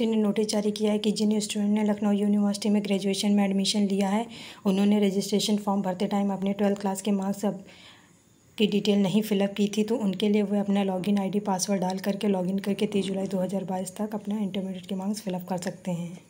ने नोटिस जारी किया है कि जिन स्टूडेंट ने लखनऊ यूनिवर्सिटी में ग्रेजुएशन में एडमिशन लिया है उन्होंने रजिस्ट्रेशन फॉर्म भरते टाइम अपने ट्वेल्थ क्लास के मार्क्स अब की डिटेल नहीं फिलअप की थी तो उनके लिए वे अपना लॉगिन आईडी पासवर्ड डाल करके लॉगिन करके तीस जुलाई 2022 तक अपना इंटरमीडिएट के मार्क्स फिलअप कर सकते हैं